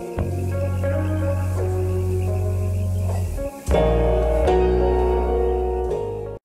Thank you.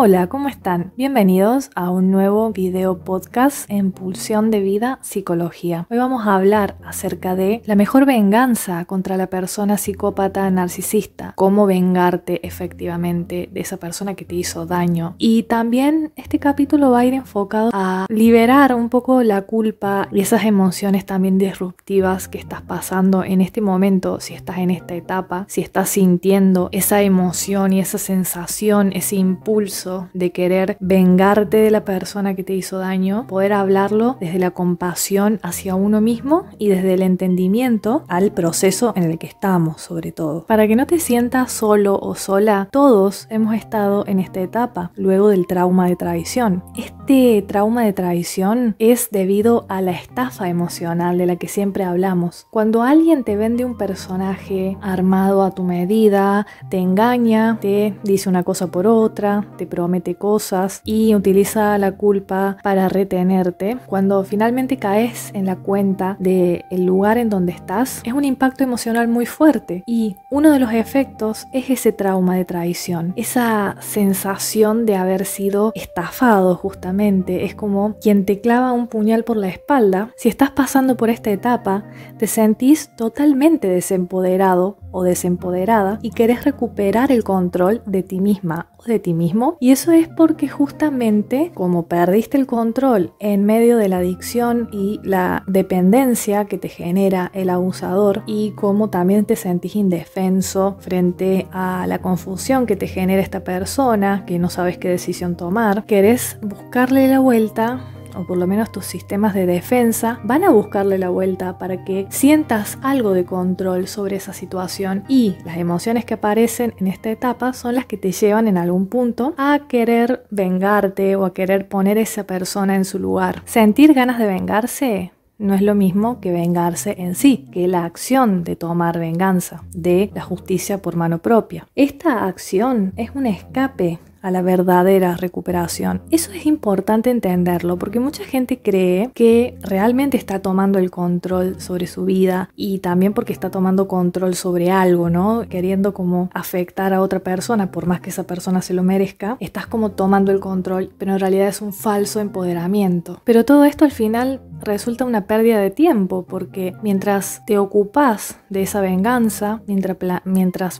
Hola, ¿cómo están? Bienvenidos a un nuevo video podcast en Pulsión de Vida Psicología. Hoy vamos a hablar acerca de la mejor venganza contra la persona psicópata narcisista, cómo vengarte efectivamente de esa persona que te hizo daño. Y también este capítulo va a ir enfocado a liberar un poco la culpa y esas emociones también disruptivas que estás pasando en este momento, si estás en esta etapa, si estás sintiendo esa emoción y esa sensación, ese impulso de querer vengarte de la persona que te hizo daño, poder hablarlo desde la compasión hacia uno mismo y desde el entendimiento al proceso en el que estamos, sobre todo. Para que no te sientas solo o sola, todos hemos estado en esta etapa, luego del trauma de traición. Este trauma de traición es debido a la estafa emocional de la que siempre hablamos. Cuando alguien te vende un personaje armado a tu medida, te engaña, te dice una cosa por otra, te promete cosas y utiliza la culpa para retenerte. Cuando finalmente caes en la cuenta del el lugar en donde estás, es un impacto emocional muy fuerte y uno de los efectos es ese trauma de traición, esa sensación de haber sido estafado justamente, es como quien te clava un puñal por la espalda. Si estás pasando por esta etapa, te sentís totalmente desempoderado o desempoderada y querés recuperar el control de ti misma o de ti mismo y y eso es porque justamente como perdiste el control en medio de la adicción y la dependencia que te genera el abusador y como también te sentís indefenso frente a la confusión que te genera esta persona, que no sabes qué decisión tomar, querés buscarle la vuelta o por lo menos tus sistemas de defensa, van a buscarle la vuelta para que sientas algo de control sobre esa situación y las emociones que aparecen en esta etapa son las que te llevan en algún punto a querer vengarte o a querer poner a esa persona en su lugar. Sentir ganas de vengarse no es lo mismo que vengarse en sí, que la acción de tomar venganza, de la justicia por mano propia. Esta acción es un escape a la verdadera recuperación. Eso es importante entenderlo porque mucha gente cree que realmente está tomando el control sobre su vida y también porque está tomando control sobre algo, ¿no? Queriendo como afectar a otra persona por más que esa persona se lo merezca, estás como tomando el control, pero en realidad es un falso empoderamiento. Pero todo esto al final resulta una pérdida de tiempo porque mientras te ocupas de esa venganza, mientras,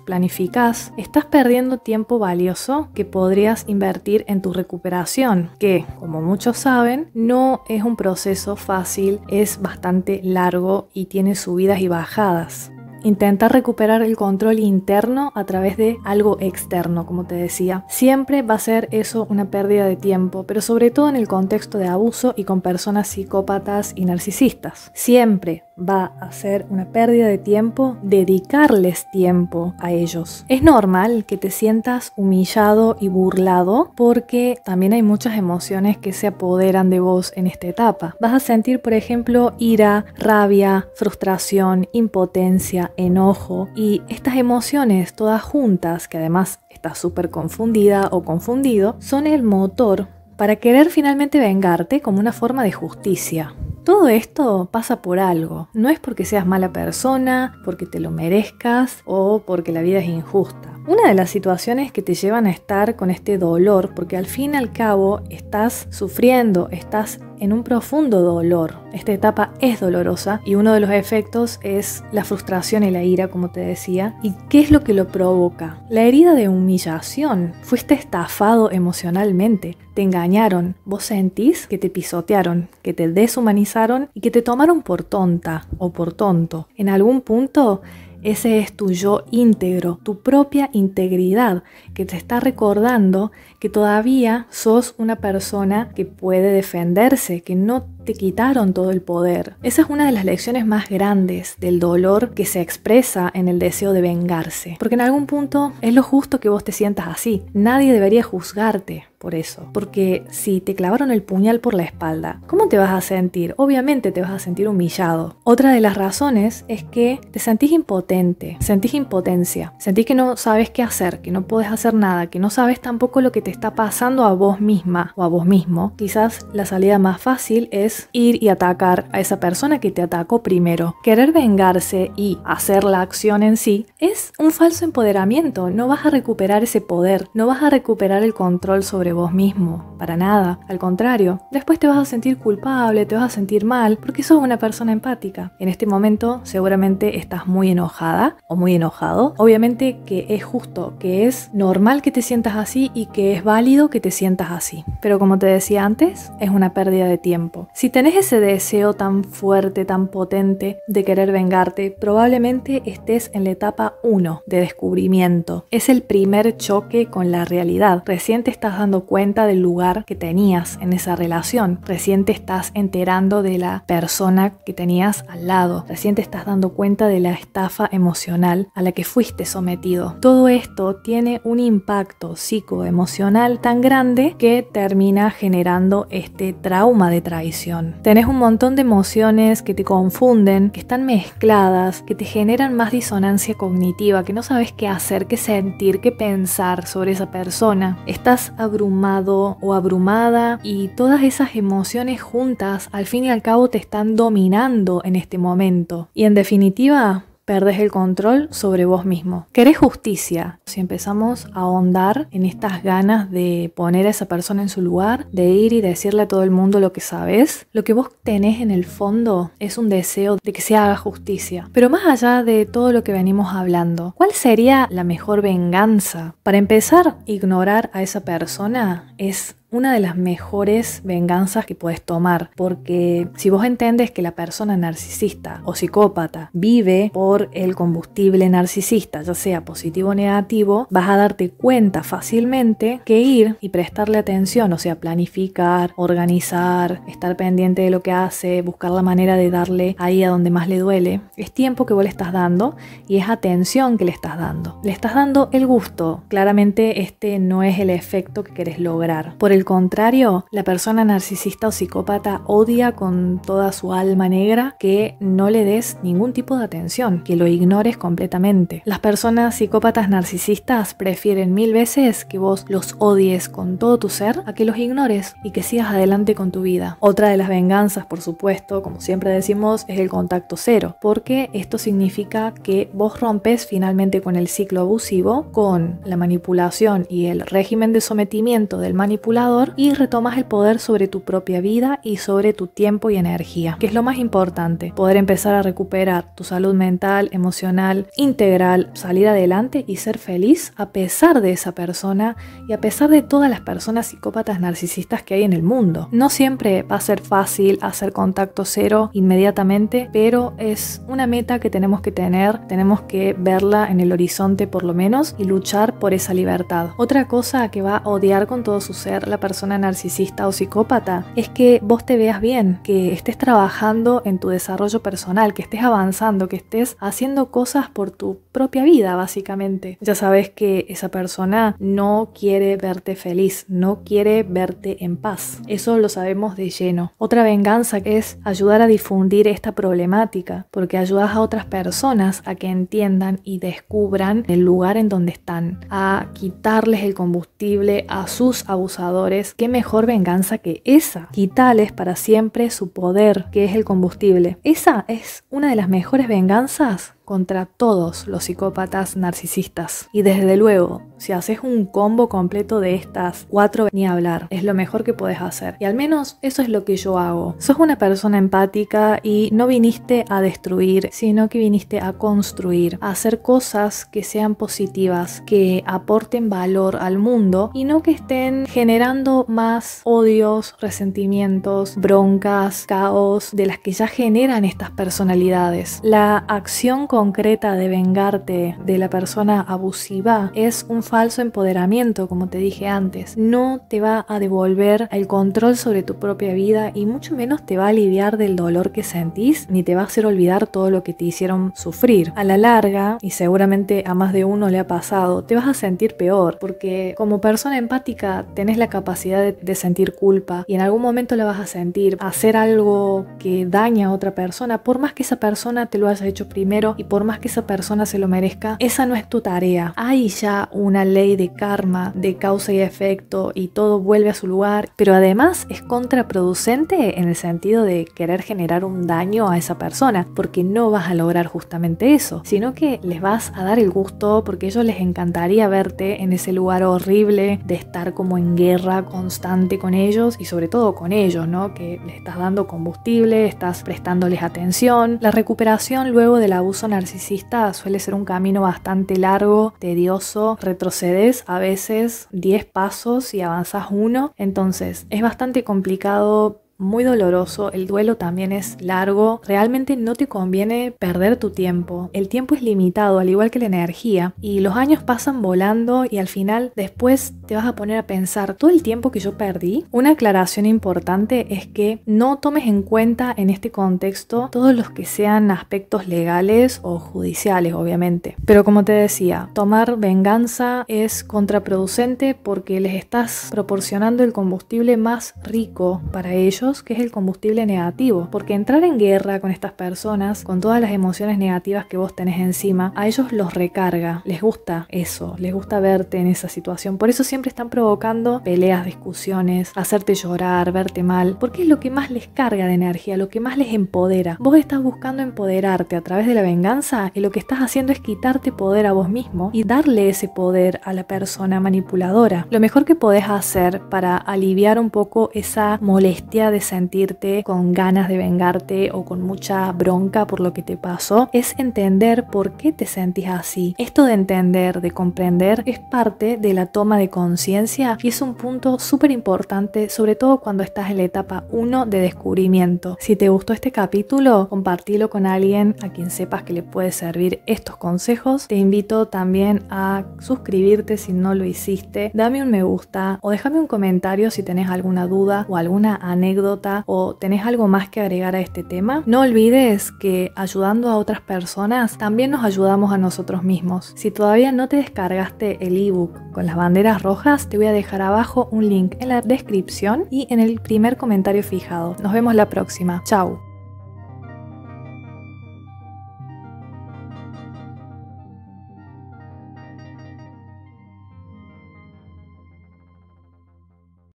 planificas, mientras estás perdiendo tiempo valioso que podrías invertir en tu recuperación, que como muchos saben, no es un proceso fácil, es bastante largo y tiene subidas y bajadas. Intentar recuperar el control interno a través de algo externo, como te decía. Siempre va a ser eso una pérdida de tiempo, pero sobre todo en el contexto de abuso y con personas psicópatas y narcisistas. Siempre va a ser una pérdida de tiempo dedicarles tiempo a ellos. Es normal que te sientas humillado y burlado porque también hay muchas emociones que se apoderan de vos en esta etapa. Vas a sentir, por ejemplo, ira, rabia, frustración, impotencia, enojo y estas emociones todas juntas, que además estás súper confundida o confundido, son el motor para querer finalmente vengarte como una forma de justicia. Todo esto pasa por algo, no es porque seas mala persona, porque te lo merezcas o porque la vida es injusta. Una de las situaciones que te llevan a estar con este dolor, porque al fin y al cabo estás sufriendo, estás en un profundo dolor. Esta etapa es dolorosa y uno de los efectos es la frustración y la ira, como te decía. ¿Y qué es lo que lo provoca? La herida de humillación. Fuiste estafado emocionalmente, te engañaron, vos sentís que te pisotearon, que te deshumanizaron y que te tomaron por tonta o por tonto. En algún punto ese es tu yo íntegro, tu propia integridad, que te está recordando que todavía sos una persona que puede defenderse, que no te quitaron todo el poder. Esa es una de las lecciones más grandes del dolor que se expresa en el deseo de vengarse. Porque en algún punto es lo justo que vos te sientas así. Nadie debería juzgarte por eso. Porque si te clavaron el puñal por la espalda, ¿cómo te vas a sentir? Obviamente te vas a sentir humillado. Otra de las razones es que te sentís impotente, sentís impotencia, sentís que no sabes qué hacer, que no puedes hacer nada, que no sabes tampoco lo que te está pasando a vos misma o a vos mismo. Quizás la salida más fácil es ir y atacar a esa persona que te atacó primero. Querer vengarse y hacer la acción en sí es un falso empoderamiento. No vas a recuperar ese poder, no vas a recuperar el control sobre vos mismo, para nada. Al contrario, después te vas a sentir culpable, te vas a sentir mal, porque sos una persona empática. En este momento seguramente estás muy enojada o muy enojado. Obviamente que es justo, que es normal que te sientas así y que es válido que te sientas así. Pero como te decía antes, es una pérdida de tiempo. Si si tenés ese deseo tan fuerte, tan potente de querer vengarte, probablemente estés en la etapa 1 de descubrimiento. Es el primer choque con la realidad. Recién te estás dando cuenta del lugar que tenías en esa relación. Recién te estás enterando de la persona que tenías al lado. Recién te estás dando cuenta de la estafa emocional a la que fuiste sometido. Todo esto tiene un impacto psicoemocional tan grande que termina generando este trauma de traición Tenés un montón de emociones que te confunden, que están mezcladas, que te generan más disonancia cognitiva, que no sabes qué hacer, qué sentir, qué pensar sobre esa persona. Estás abrumado o abrumada y todas esas emociones juntas al fin y al cabo te están dominando en este momento. Y en definitiva, perdés el control sobre vos mismo. Querés justicia. Si empezamos a ahondar en estas ganas de poner a esa persona en su lugar, de ir y decirle a todo el mundo lo que sabes, lo que vos tenés en el fondo es un deseo de que se haga justicia. Pero más allá de todo lo que venimos hablando, ¿cuál sería la mejor venganza? Para empezar, ignorar a esa persona es una de las mejores venganzas que puedes tomar, porque si vos entendés que la persona narcisista o psicópata vive por el combustible narcisista, ya sea positivo o negativo, vas a darte cuenta fácilmente que ir y prestarle atención, o sea, planificar, organizar, estar pendiente de lo que hace, buscar la manera de darle ahí a donde más le duele, es tiempo que vos le estás dando y es atención que le estás dando. Le estás dando el gusto, claramente este no es el efecto que querés lograr. Por el contrario, la persona narcisista o psicópata odia con toda su alma negra que no le des ningún tipo de atención, que lo ignores completamente. Las personas psicópatas narcisistas prefieren mil veces que vos los odies con todo tu ser a que los ignores y que sigas adelante con tu vida. Otra de las venganzas, por supuesto, como siempre decimos, es el contacto cero, porque esto significa que vos rompes finalmente con el ciclo abusivo, con la manipulación y el régimen de sometimiento del manipulado y retomas el poder sobre tu propia vida y sobre tu tiempo y energía, que es lo más importante, poder empezar a recuperar tu salud mental, emocional, integral, salir adelante y ser feliz a pesar de esa persona y a pesar de todas las personas psicópatas narcisistas que hay en el mundo. No siempre va a ser fácil hacer contacto cero inmediatamente, pero es una meta que tenemos que tener, tenemos que verla en el horizonte por lo menos y luchar por esa libertad. Otra cosa que va a odiar con todo su ser la persona narcisista o psicópata es que vos te veas bien, que estés trabajando en tu desarrollo personal, que estés avanzando, que estés haciendo cosas por tu propia vida, básicamente. Ya sabes que esa persona no quiere verte feliz, no quiere verte en paz. Eso lo sabemos de lleno. Otra venganza es ayudar a difundir esta problemática, porque ayudas a otras personas a que entiendan y descubran el lugar en donde están, a quitarles el combustible a sus abusadores qué mejor venganza que esa. Quitarles para siempre su poder, que es el combustible. Esa es una de las mejores venganzas contra todos los psicópatas narcisistas. Y desde luego, si haces un combo completo de estas cuatro, ni hablar, es lo mejor que puedes hacer. Y al menos eso es lo que yo hago. Sos una persona empática y no viniste a destruir, sino que viniste a construir, a hacer cosas que sean positivas, que aporten valor al mundo y no que estén generando más odios, resentimientos, broncas, caos de las que ya generan estas personalidades. La acción con concreta de vengarte de la persona abusiva es un falso empoderamiento, como te dije antes. No te va a devolver el control sobre tu propia vida y mucho menos te va a aliviar del dolor que sentís ni te va a hacer olvidar todo lo que te hicieron sufrir. A la larga, y seguramente a más de uno le ha pasado, te vas a sentir peor porque como persona empática tenés la capacidad de, sentir culpa y en algún momento la vas a sentir. Hacer algo que daña a otra persona, por más que esa persona te lo haya hecho primero y por más que esa persona se lo merezca, esa no es tu tarea. Hay ya una ley de karma, de causa y efecto y todo vuelve a su lugar, pero además es contraproducente en el sentido de querer generar un daño a esa persona, porque no vas a lograr justamente eso, sino que les vas a dar el gusto porque a ellos les encantaría verte en ese lugar horrible de estar como en guerra constante con ellos y sobre todo con ellos, ¿no? Que les estás dando combustible, estás prestándoles atención. La recuperación luego del abuso natural narcisista suele ser un camino bastante largo, tedioso, retrocedes a veces 10 pasos y avanzas uno, entonces es bastante complicado muy doloroso, el duelo también es largo, realmente no te conviene perder tu tiempo. El tiempo es limitado, al igual que la energía, y los años pasan volando y al final después te vas a poner a pensar todo el tiempo que yo perdí. Una aclaración importante es que no tomes en cuenta en este contexto todos los que sean aspectos legales o judiciales, obviamente. Pero como te decía, tomar venganza es contraproducente porque les estás proporcionando el combustible más rico para ellos que es el combustible negativo, porque entrar en guerra con estas personas, con todas las emociones negativas que vos tenés encima, a ellos los recarga, les gusta eso, les gusta verte en esa situación, por eso siempre están provocando peleas, discusiones, hacerte llorar, verte mal, porque es lo que más les carga de energía, lo que más les empodera. Vos estás buscando empoderarte a través de la venganza y lo que estás haciendo es quitarte poder a vos mismo y darle ese poder a la persona manipuladora. Lo mejor que podés hacer para aliviar un poco esa molestia de sentirte con ganas de vengarte o con mucha bronca por lo que te pasó, es entender por qué te sentís así. Esto de entender, de comprender, es parte de la toma de conciencia y es un punto súper importante, sobre todo cuando estás en la etapa 1 de descubrimiento. Si te gustó este capítulo, compartilo con alguien a quien sepas que le puede servir estos consejos. Te invito también a suscribirte si no lo hiciste, dame un me gusta o déjame un comentario si tenés alguna duda o alguna anécdota o tenés algo más que agregar a este tema, no olvides que ayudando a otras personas también nos ayudamos a nosotros mismos. Si todavía no te descargaste el ebook con las banderas rojas, te voy a dejar abajo un link en la descripción y en el primer comentario fijado. Nos vemos la próxima. Chao.